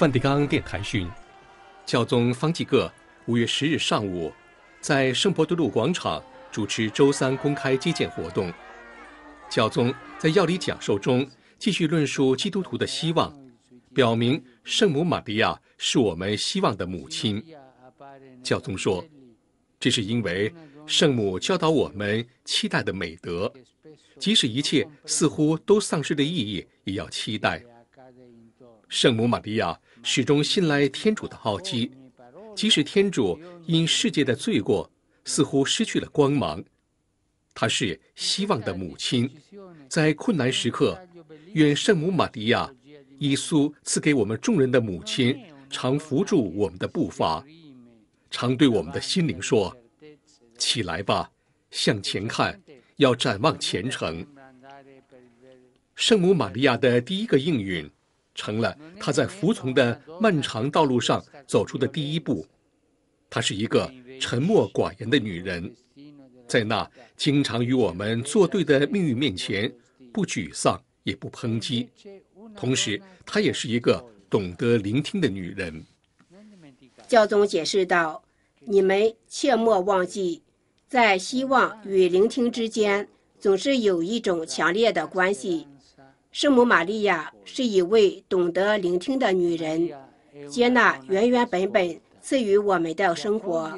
梵蒂冈电台讯，教宗方济各五月十日上午在圣伯多禄广场主持周三公开接见活动。教宗在要理讲授中继续论述基督徒的希望，表明圣母玛利亚是我们希望的母亲。教宗说：“这是因为圣母教导我们期待的美德，即使一切似乎都丧失了意义，也要期待圣母玛利亚。”始终信赖天主的奥迹，即使天主因世界的罪过似乎失去了光芒，他是希望的母亲，在困难时刻，愿圣母玛利亚，耶稣赐给我们众人的母亲，常扶住我们的步伐，常对我们的心灵说：“起来吧，向前看，要展望前程。”圣母玛利亚的第一个应允。成了她在服从的漫长道路上走出的第一步。她是一个沉默寡言的女人，在那经常与我们作对的命运面前，不沮丧也不抨击。同时，她也是一个懂得聆听的女人。教宗解释道：“你们切莫忘记，在希望与聆听之间，总是有一种强烈的关系。”圣母玛利亚是一位懂得聆听的女人，接纳原原本本赐予我们的生活，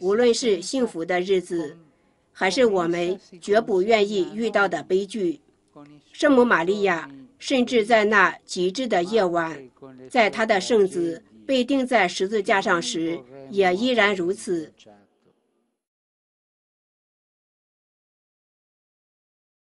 无论是幸福的日子，还是我们绝不愿意遇到的悲剧。圣母玛利亚，甚至在那极致的夜晚，在她的圣子被钉在十字架上时，也依然如此。